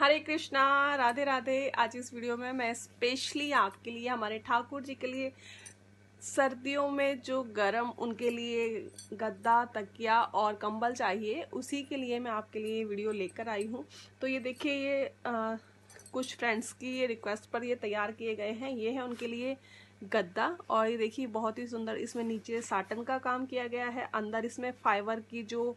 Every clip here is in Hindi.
हरे कृष्णा राधे राधे आज इस वीडियो में मैं स्पेशली आपके लिए हमारे ठाकुर जी के लिए सर्दियों में जो गर्म उनके लिए गद्दा तकिया और कंबल चाहिए उसी के लिए मैं आपके लिए वीडियो लेकर आई हूँ तो ये देखिए ये आ, कुछ फ्रेंड्स की ये रिक्वेस्ट पर ये तैयार किए गए हैं ये है उनके लिए गद्दा और ये देखिए बहुत ही सुंदर इसमें नीचे साटन का काम किया गया है अंदर इसमें फाइबर की जो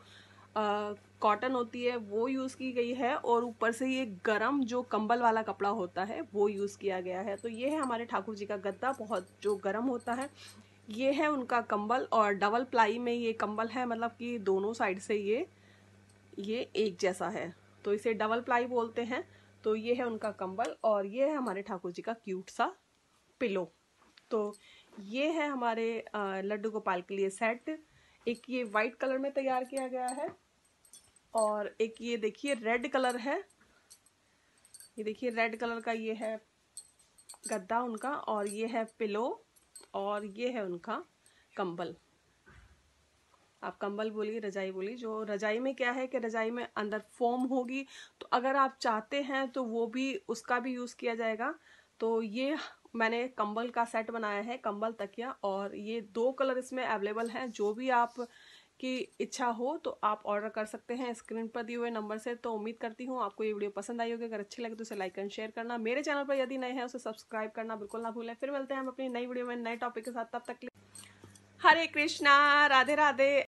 कॉटन होती है वो यूज़ की गई है और ऊपर से ये गरम जो कंबल वाला कपड़ा होता है वो यूज़ किया गया है तो ये है हमारे ठाकुर जी का गद्दा बहुत जो गर्म होता है ये है उनका कंबल और डबल प्लाई में ये कंबल है मतलब कि दोनों साइड से ये ये एक जैसा है तो इसे डबल प्लाई बोलते हैं तो ये है उनका कंबल और ये है हमारे ठाकुर जी का क्यूट सा पिलो तो ये है हमारे लड्डू गोपाल के लिए सेट एक ये वाइट कलर में तैयार किया गया है और एक ये देखिए रेड कलर है ये देखिए रेड कलर का ये है गद्दा उनका और ये है पिलो और ये है उनका कंबल आप कंबल बोलिए रजाई बोलिए जो रजाई में क्या है कि रजाई में अंदर फोम होगी तो अगर आप चाहते हैं तो वो भी उसका भी यूज़ किया जाएगा तो ये मैंने कंबल का सेट बनाया है कंबल तकिया और ये दो कलर इसमें अवेलेबल हैं जो भी आप की इच्छा हो तो आप ऑर्डर कर सकते हैं स्क्रीन पर दिए हुए नंबर से तो उम्मीद करती हूँ आपको ये वीडियो पसंद आई होगी अगर अच्छी लगे तो उसे लाइक एंड शेयर करना मेरे चैनल पर यदि नए हैं उसे सब्सक्राइब करना बिल्कुल ना भूलें फिर मिलते हैं हम अपनी नई वीडियो में नए टॉपिक के साथ तब तक हरे कृष्णा राधे राधे